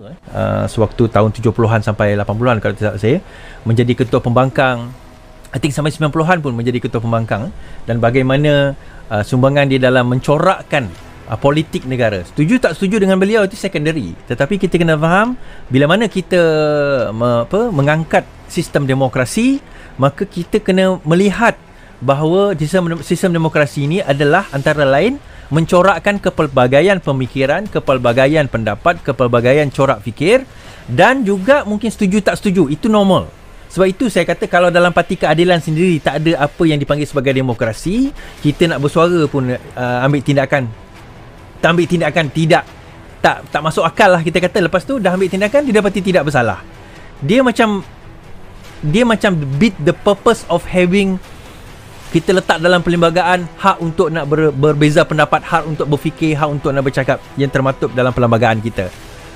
Eh? uh, sewaktu tahun 70-an sampai 80-an kalau tidak saya menjadi ketua pembangkang I think sampai 90-an pun menjadi ketua pembangkang eh? dan bagaimana uh, sumbangan dia dalam mencorakkan uh, politik negara setuju tak setuju dengan beliau itu secondary tetapi kita kena faham bila mana kita me- apa, mengangkat sistem demokrasi maka kita kena melihat bahawa sistem, sistem demokrasi ini adalah antara lain mencorakkan kepelbagaian pemikiran, kepelbagaian pendapat, kepelbagaian corak fikir dan juga mungkin setuju tak setuju. Itu normal. Sebab itu saya kata kalau dalam parti keadilan sendiri tak ada apa yang dipanggil sebagai demokrasi, kita nak bersuara pun uh, ambil tindakan. Tak ambil tindakan tidak tak tak masuk akal lah kita kata lepas tu dah ambil tindakan dia dapati tidak bersalah. Dia macam dia macam beat the purpose of having kita letak dalam perlembagaan hak untuk nak ber, berbeza pendapat, hak untuk berfikir, hak untuk nak bercakap yang termatuk dalam perlembagaan kita.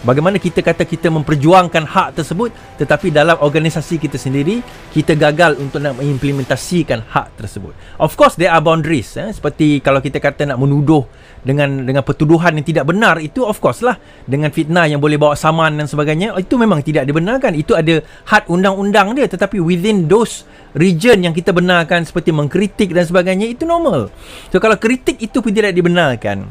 Bagaimana kita kata kita memperjuangkan hak tersebut tetapi dalam organisasi kita sendiri kita gagal untuk nak mengimplementasikan hak tersebut. Of course there are boundaries eh? seperti kalau kita kata nak menuduh dengan dengan pertuduhan yang tidak benar itu of course lah dengan fitnah yang boleh bawa saman dan sebagainya itu memang tidak dibenarkan. Itu ada had undang-undang dia tetapi within those region yang kita benarkan seperti mengkritik dan sebagainya itu normal. So kalau kritik itu pun tidak dibenarkan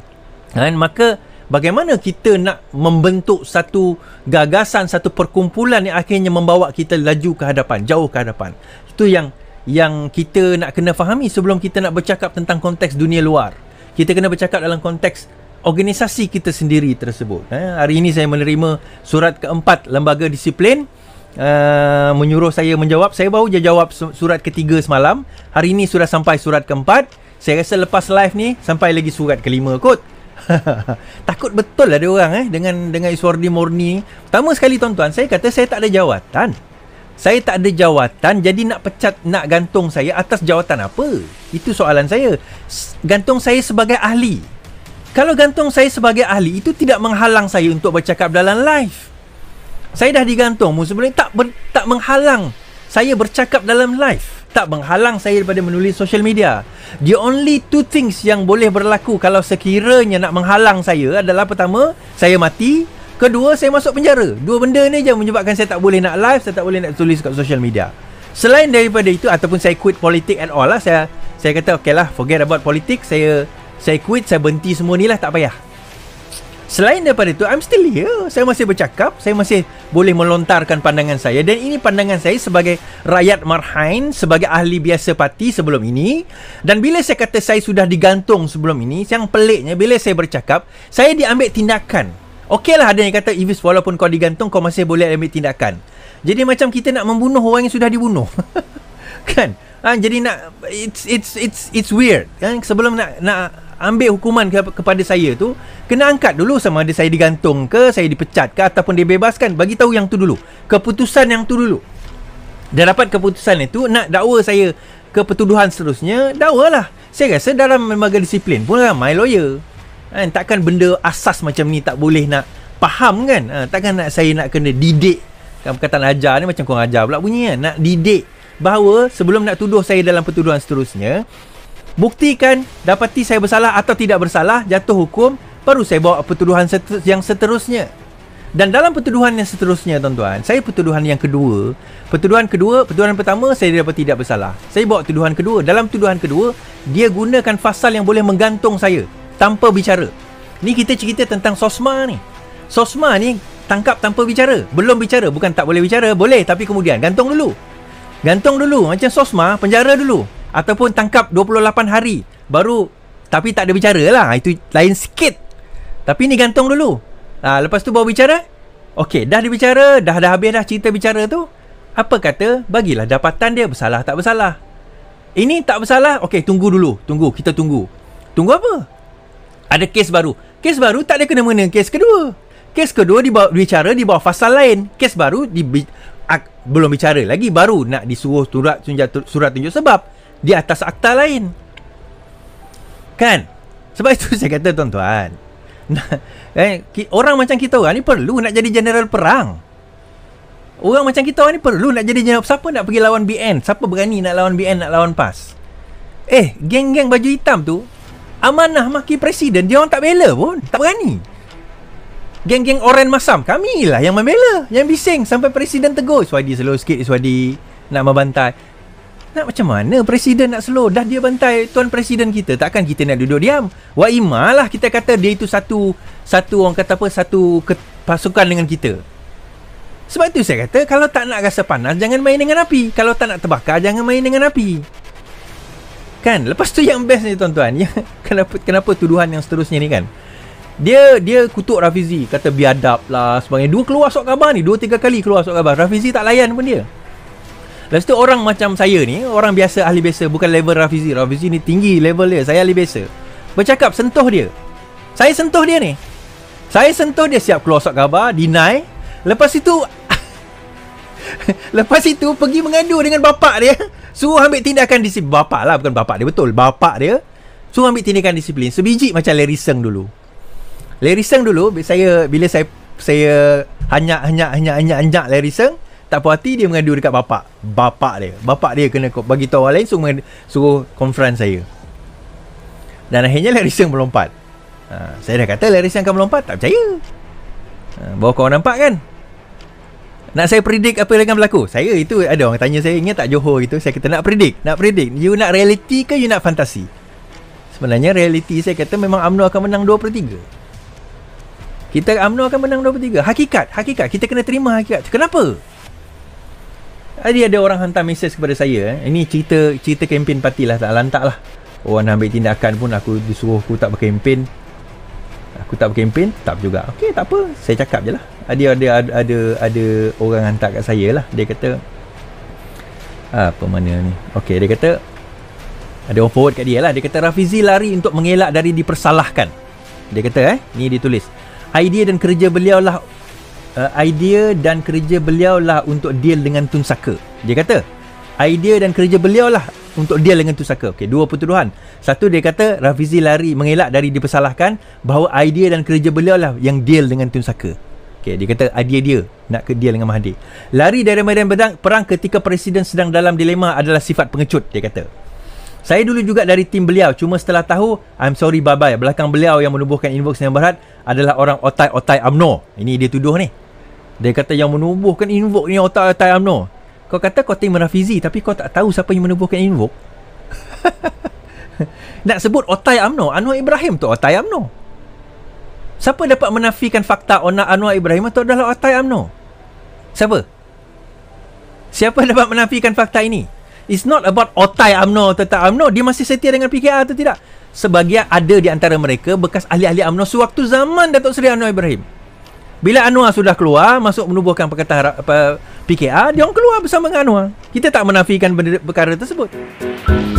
kan maka bagaimana kita nak membentuk satu gagasan satu perkumpulan yang akhirnya membawa kita laju ke hadapan jauh ke hadapan itu yang yang kita nak kena fahami sebelum kita nak bercakap tentang konteks dunia luar kita kena bercakap dalam konteks organisasi kita sendiri tersebut eh, hari ini saya menerima surat keempat lembaga disiplin Uh, menyuruh saya menjawab saya baru je jawab surat ketiga semalam hari ini sudah sampai surat keempat saya rasa lepas live ni sampai lagi surat kelima kot Takut betul lah dia orang eh dengan dengan Iswardi Murni. Pertama sekali tuan-tuan, saya kata saya tak ada jawatan. Saya tak ada jawatan jadi nak pecat nak gantung saya atas jawatan apa? Itu soalan saya. Gantung saya sebagai ahli. Kalau gantung saya sebagai ahli itu tidak menghalang saya untuk bercakap dalam live. Saya dah digantung, sebenarnya tak ber, tak menghalang saya bercakap dalam live tak menghalang saya daripada menulis social media. The only two things yang boleh berlaku kalau sekiranya nak menghalang saya adalah pertama, saya mati. Kedua, saya masuk penjara. Dua benda ni je menyebabkan saya tak boleh nak live, saya tak boleh nak tulis kat social media. Selain daripada itu, ataupun saya quit politik at all lah, saya saya kata okey lah, forget about politik, saya saya quit, saya berhenti semua ni lah, tak payah. Selain daripada itu, I'm still here. Saya masih bercakap, saya masih boleh melontarkan pandangan saya dan ini pandangan saya sebagai rakyat Marhain, sebagai ahli biasa parti sebelum ini. Dan bila saya kata saya sudah digantung sebelum ini, yang peliknya bila saya bercakap, saya diambil tindakan. Okey lah ada yang kata Ivis walaupun kau digantung kau masih boleh ambil tindakan. Jadi macam kita nak membunuh orang yang sudah dibunuh. kan? Ha, jadi nak it's it's it's it's weird kan sebelum nak nak ambil hukuman ke- kepada saya tu kena angkat dulu sama ada saya digantung ke saya dipecat ke ataupun dibebaskan bagi tahu yang tu dulu keputusan yang tu dulu dah dapat keputusan itu nak dakwa saya ke pertuduhan seterusnya dakwalah saya rasa dalam lembaga disiplin pun ramai lawyer kan takkan benda asas macam ni tak boleh nak faham kan ha, takkan nak saya nak kena didik kan perkataan ajar ni macam kurang ajar pula bunyi kan nak didik bahawa sebelum nak tuduh saya dalam pertuduhan seterusnya buktikan dapati saya bersalah atau tidak bersalah jatuh hukum baru saya bawa pertuduhan yang seterusnya dan dalam pertuduhan yang seterusnya tuan-tuan saya pertuduhan yang kedua pertuduhan kedua pertuduhan pertama saya dapat tidak bersalah saya bawa tuduhan kedua dalam tuduhan kedua dia gunakan fasal yang boleh menggantung saya tanpa bicara ni kita cerita tentang sosma ni sosma ni tangkap tanpa bicara belum bicara bukan tak boleh bicara boleh tapi kemudian gantung dulu gantung dulu macam sosma penjara dulu ataupun tangkap 28 hari baru tapi tak ada bicara lah itu lain sikit tapi ni gantung dulu ha, lepas tu bawa bicara Okey dah dibicara dah dah habis dah cerita bicara tu apa kata bagilah dapatan dia bersalah tak bersalah ini tak bersalah Okey tunggu dulu tunggu kita tunggu tunggu apa ada kes baru kes baru tak ada kena-mengena kes kedua kes kedua dibawa, bicara di bawah fasa lain kes baru di, ak, belum bicara lagi baru nak disuruh surat, surat tunjuk sebab di atas akta lain. Kan? Sebab itu saya kata tuan-tuan. Eh, orang macam kita orang ni perlu nak jadi general perang. Orang macam kita orang ni perlu nak jadi general siapa nak pergi lawan BN? Siapa berani nak lawan BN nak lawan PAS? Eh, geng-geng baju hitam tu amanah maki presiden dia orang tak bela pun, tak berani. Geng-geng oren masam Kamilah yang membela Yang bising Sampai presiden tegur iswadi slow sikit Suadi Nak membantai nak macam mana presiden nak slow? Dah dia bantai tuan presiden kita. Takkan kita nak duduk diam? Wa imalah kita kata dia itu satu satu orang kata apa satu pasukan dengan kita. Sebab itu saya kata kalau tak nak rasa panas jangan main dengan api. Kalau tak nak terbakar jangan main dengan api. Kan? Lepas tu yang best ni tuan-tuan. Ya, kenapa kenapa tuduhan yang seterusnya ni kan? Dia dia kutuk Rafizi kata biadab lah sebagainya. Dua keluar sok khabar ni, dua tiga kali keluar sok khabar. Rafizi tak layan pun dia. Lepas tu orang macam saya ni Orang biasa ahli biasa Bukan level Rafizi Rafizi ni tinggi level dia Saya ahli biasa Bercakap sentuh dia Saya sentuh dia ni Saya sentuh dia siap keluar sok khabar Deny Lepas itu Lepas itu pergi mengadu dengan bapak dia Suruh ambil tindakan disiplin Bapak lah bukan bapak dia betul Bapak dia Suruh ambil tindakan disiplin Sebiji macam Larry Seng dulu Larry Seng dulu saya Bila saya saya hanya hanya hanya hanya hanya Larry Seng tak puas hati dia mengadu dekat bapak bapak dia bapak dia kena bagi tahu orang lain suruh suruh konferen saya dan akhirnya Larissa yang melompat ha, saya dah kata Larissa yang akan melompat tak percaya ha, bawah korang nampak kan nak saya predict apa yang akan berlaku saya itu ada orang tanya saya ingat tak Johor itu saya kata nak predict nak predict you nak reality ke you nak fantasi sebenarnya reality saya kata memang UMNO akan menang 2 per 3 kita UMNO akan menang 2 per 3 Hakikat Hakikat Kita kena terima hakikat Kenapa? Tadi ada orang hantar mesej kepada saya eh. Ini cerita cerita kempen parti lah tak lantak lah Orang oh, nak ambil tindakan pun aku disuruh aku tak berkempen Aku tak berkempen, tak juga Okey, tak apa, saya cakap je lah ada, ada, ada, ada, ada orang hantar kat saya lah Dia kata Apa mana ni Okey, dia kata Ada orang forward kat dia lah Dia kata Rafizi lari untuk mengelak dari dipersalahkan Dia kata eh, ni ditulis Idea dan kerja beliau lah uh, idea dan kerja beliau lah untuk deal dengan Tun Saka. Dia kata, idea dan kerja beliau lah untuk deal dengan Tun Saka. Okay, dua pertuduhan. Satu dia kata Rafizi lari mengelak dari dipersalahkan bahawa idea dan kerja beliau lah yang deal dengan Tun Saka. Okay, dia kata idea dia nak ke dia dengan Mahathir. Lari dari medan berdang, perang ketika presiden sedang dalam dilema adalah sifat pengecut, dia kata. Saya dulu juga dari tim beliau Cuma setelah tahu I'm sorry bye bye Belakang beliau yang menubuhkan inbox yang berat Adalah orang otai-otai UMNO Ini dia tuduh ni dia kata yang menubuhkan invoke ni otak Tayam no. Kau kata kau tengok Rafizi tapi kau tak tahu siapa yang menubuhkan invoke. Nak sebut Otai Amno, Anwar Ibrahim tu Otai Amno. Siapa dapat menafikan fakta onak Anwar Ibrahim atau adalah Otai Amno? Siapa? Siapa dapat menafikan fakta ini? It's not about Otai Amno atau tak Amno. Dia masih setia dengan PKR atau tidak? Sebagian ada di antara mereka bekas ahli-ahli Amno sewaktu zaman Datuk Seri Anwar Ibrahim. Bila Anwar sudah keluar masuk menubuhkan perkataan apa PKR, dia orang keluar bersama dengan Anwar. Kita tak menafikan benda perkara tersebut. Hmm.